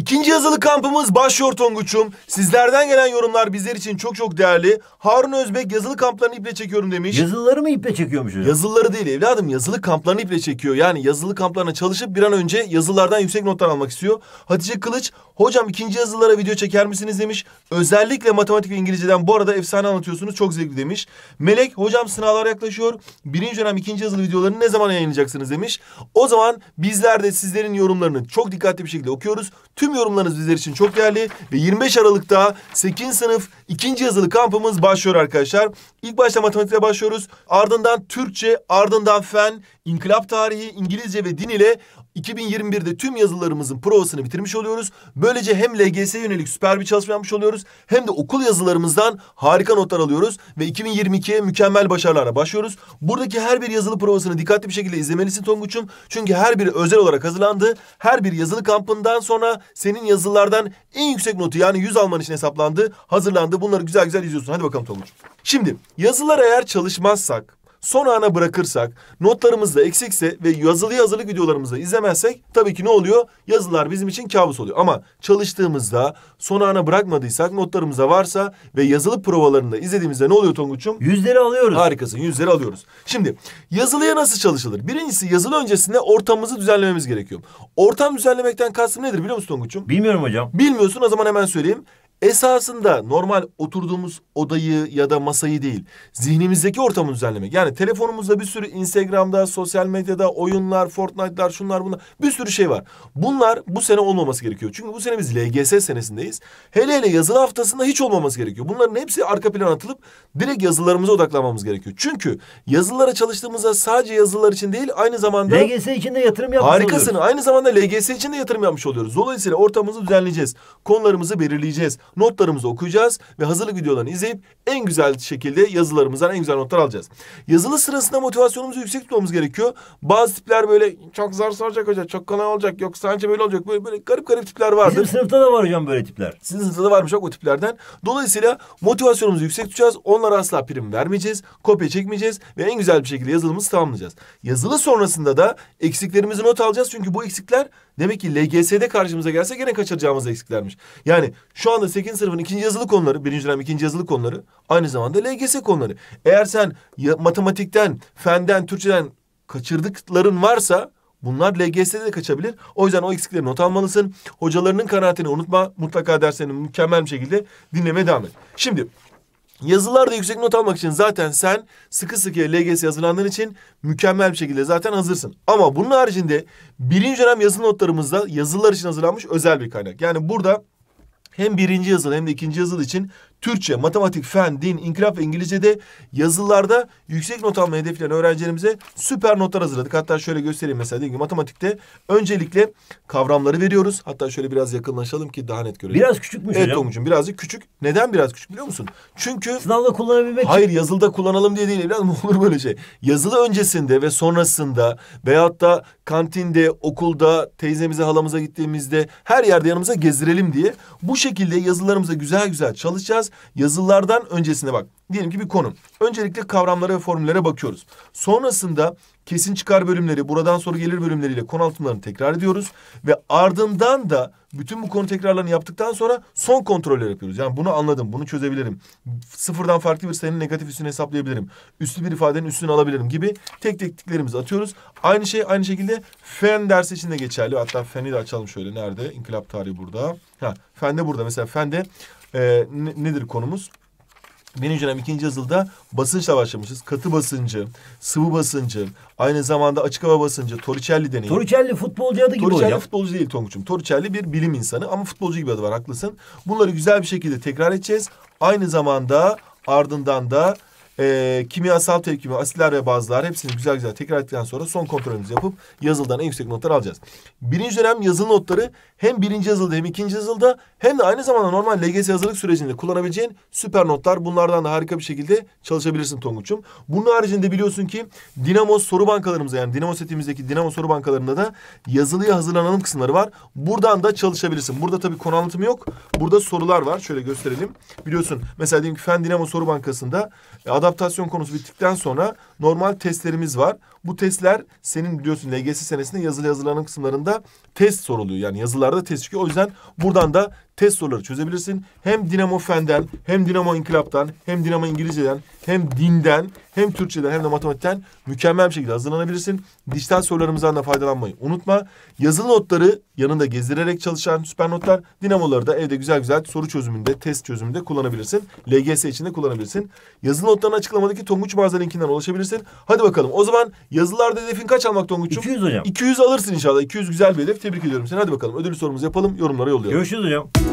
İkinci yazılı kampımız başlıyor Tonguç'um. Sizlerden gelen yorumlar bizler için çok çok değerli. Harun Özbek yazılı kamplarını iple çekiyorum demiş. Yazılıları mı iple çekiyormuşuz? Yazılıları değil evladım yazılı kamplarını iple çekiyor. Yani yazılı kamplarına çalışıp bir an önce yazılardan yüksek notlar almak istiyor. Hatice Kılıç hocam ikinci yazılara video çeker misiniz demiş. Özellikle matematik ve İngilizceden bu arada efsane anlatıyorsunuz çok zevkli demiş. Melek hocam sınavlar yaklaşıyor. Birinci dönem ikinci yazılı videolarını ne zaman yayınlayacaksınız demiş. O zaman bizler de sizlerin yorumlarını çok dikkatli bir şekilde okuyoruz. Tüm tüm yorumlarınız bizler için çok değerli ve 25 Aralık'ta 8. sınıf 2. yazılı kampımız başlıyor arkadaşlar. İlk başta matematikle başlıyoruz. Ardından Türkçe, ardından fen, inkılap tarihi, İngilizce ve din ile 2021'de tüm yazılarımızın provasını bitirmiş oluyoruz. Böylece hem LGS yönelik süper bir çalışma yapmış oluyoruz hem de okul yazılarımızdan harika notlar alıyoruz ve 2022'ye mükemmel başarılarla başlıyoruz. Buradaki her bir yazılı provasını dikkatli bir şekilde izlemelisin Tonguç'um. Çünkü her biri özel olarak hazırlandı. Her bir yazılı kampından sonra senin yazılardan en yüksek notu yani 100 alman için hesaplandı, hazırlandı. Bunları güzel güzel izliyorsun. Hadi bakalım Tonguç. Şimdi yazılar eğer çalışmazsak son ana bırakırsak, notlarımız da eksikse ve yazılı yazılı videolarımızı izlemezsek tabii ki ne oluyor? Yazılar bizim için kabus oluyor. Ama çalıştığımızda son ana bırakmadıysak, notlarımızda varsa ve yazılı provalarında izlediğimizde ne oluyor Tonguç'um? Yüzleri alıyoruz. Harikasın, yüzleri alıyoruz. Şimdi yazılıya nasıl çalışılır? Birincisi yazılı öncesinde ortamımızı düzenlememiz gerekiyor. Ortam düzenlemekten kastım nedir biliyor musun Tonguç'um? Bilmiyorum hocam. Bilmiyorsun o zaman hemen söyleyeyim. Esasında normal oturduğumuz odayı ya da masayı değil, zihnimizdeki ortamı düzenlemek. Yani telefonumuzda bir sürü Instagram'da, sosyal medyada oyunlar, Fortnite'lar, şunlar bunlar bir sürü şey var. Bunlar bu sene olmaması gerekiyor. Çünkü bu sene biz LGS senesindeyiz. Hele hele yazılı haftasında hiç olmaması gerekiyor. Bunların hepsi arka plana atılıp direkt yazılarımıza odaklanmamız gerekiyor. Çünkü yazılara çalıştığımızda sadece yazılar için değil aynı zamanda... LGS için de yatırım yapmış Harikasın. Oluyoruz. Aynı zamanda LGS için de yatırım yapmış oluyoruz. Dolayısıyla ortamımızı düzenleyeceğiz. Konularımızı belirleyeceğiz Notlarımızı okuyacağız ve hazırlık videolarını izleyip en güzel şekilde yazılarımızdan en güzel notlar alacağız. Yazılı sırasında motivasyonumuzu yüksek tutmamız gerekiyor. Bazı tipler böyle çok zar soracak hocam, çok kolay olacak, yok Sence böyle olacak. Böyle, böyle garip garip tipler vardır. Bizim sınıfta da var hocam böyle tipler. Sizin sınıfta da varmış o tiplerden. Dolayısıyla motivasyonumuzu yüksek tutacağız. Onlara asla prim vermeyeceğiz. Kopya çekmeyeceğiz ve en güzel bir şekilde yazılımızı tamamlayacağız. Yazılı sonrasında da eksiklerimizi not alacağız. Çünkü bu eksikler Demek ki LGS'de karşımıza gelse gene kaçıracağımız eksiklermiş. Yani şu anda 8. sınıfın ikinci yazılı konuları, birinci dönem ikinci yazılı konuları aynı zamanda LGS konuları. Eğer sen matematikten, fenden, Türkçeden kaçırdıkların varsa bunlar LGS'de de kaçabilir. O yüzden o eksikleri not almalısın. Hocalarının kanaatini unutma. Mutlaka derslerini mükemmel bir şekilde dinlemeye devam et. Şimdi Yazılarda yüksek not almak için zaten sen sıkı sıkıya LGS hazırlandığın için mükemmel bir şekilde zaten hazırsın. Ama bunun haricinde birinci dönem yazılı notlarımızda yazılar için hazırlanmış özel bir kaynak. Yani burada hem birinci yazılı hem de ikinci yazılı için Türkçe, matematik, fen, din, inkılap ve İngilizce'de yazılılarda yüksek not almayı hedefleyen öğrencilerimize süper notlar hazırladık. Hatta şöyle göstereyim mesela diyelim ki matematikte öncelikle kavramları veriyoruz. Hatta şöyle biraz yakınlaşalım ki daha net görelim. Biraz küçükmüş evet, hocam. Evet birazcık küçük. Neden biraz küçük biliyor musun? Çünkü... Sınavda kullanabilmek Hayır yazılıda kullanalım diye değil evladım olur böyle şey. Yazılı öncesinde ve sonrasında veyahut da kantinde, okulda, teyzemize, halamıza gittiğimizde her yerde yanımıza gezdirelim diye bu şekilde yazılarımıza güzel güzel çalışacağız. Yazılardan öncesine bak. Diyelim ki bir konum. Öncelikle kavramlara ve formüllere bakıyoruz. Sonrasında kesin çıkar bölümleri, buradan sonra gelir bölümleriyle konu anlatımlarını tekrar ediyoruz. Ve ardından da bütün bu konu tekrarlarını yaptıktan sonra son kontroller yapıyoruz. Yani bunu anladım, bunu çözebilirim. Sıfırdan farklı bir sayının negatif üstünü hesaplayabilirim. Üslü bir ifadenin üstünü alabilirim gibi tek tekniklerimizi atıyoruz. Aynı şey aynı şekilde fen dersi için de geçerli. Hatta feni de açalım şöyle. Nerede? İnkılap tarihi burada. Ha, fen de burada. Mesela fen de e, nedir konumuz? Birinci dönem ikinci yazılda basınçla başlamışız. Katı basıncı, sıvı basıncı, aynı zamanda açık hava basıncı, Torricelli deneyi. Torricelli futbolcu adı gibi Torricelli hocam. futbolcu değil Tonguç'um. Torricelli bir bilim insanı ama futbolcu gibi adı var haklısın. Bunları güzel bir şekilde tekrar edeceğiz. Aynı zamanda ardından da e, kimyasal tepkimi, asitler ve bazlar, hepsini güzel güzel tekrar ettikten sonra son kontrolümüzü yapıp yazıldan en yüksek notları alacağız. Birinci dönem yazılı notları hem birinci yazılda hem ikinci yazılda hem de aynı zamanda normal LGS hazırlık sürecinde kullanabileceğin süper notlar. Bunlardan da harika bir şekilde çalışabilirsin Tonguç'um. Bunun haricinde biliyorsun ki Dinamo soru bankalarımızda yani Dinamo setimizdeki Dinamo soru bankalarında da yazılıya hazırlanalım kısımları var. Buradan da çalışabilirsin. Burada tabii konu anlatımı yok. Burada sorular var. Şöyle gösterelim. Biliyorsun mesela diyelim ki Fen Dinamo soru bankasında e, adam adaptasyon konusu bittikten sonra normal testlerimiz var. Bu testler senin biliyorsun LGS senesinde yazılı yazılanan kısımlarında test soruluyor. Yani yazılarda test çıkıyor. O yüzden buradan da test soruları çözebilirsin. Hem Dinamo Fen'den, hem Dinamo İnkılap'tan, hem Dinamo İngilizce'den, hem dinden, hem Türkçe'den hem de matematikten mükemmel bir şekilde hazırlanabilirsin. Dijital sorularımızdan da faydalanmayı unutma. Yazılı notları yanında gezdirerek çalışan süper notlar, dinamoları da evde güzel güzel soru çözümünde, test çözümünde kullanabilirsin. LGS için de kullanabilirsin. Yazılı notların açıklamadaki Tonguç Barza linkinden ulaşabilirsin. Hadi bakalım. O zaman yazılarda hedefin kaç almak Tonguç'um? 200 hocam. 200 alırsın inşallah. 200 güzel bir hedef. Tebrik ediyorum seni. Hadi bakalım. Ödül sorumuzu yapalım. Yorumlara yollayalım. Görüşürüz hocam.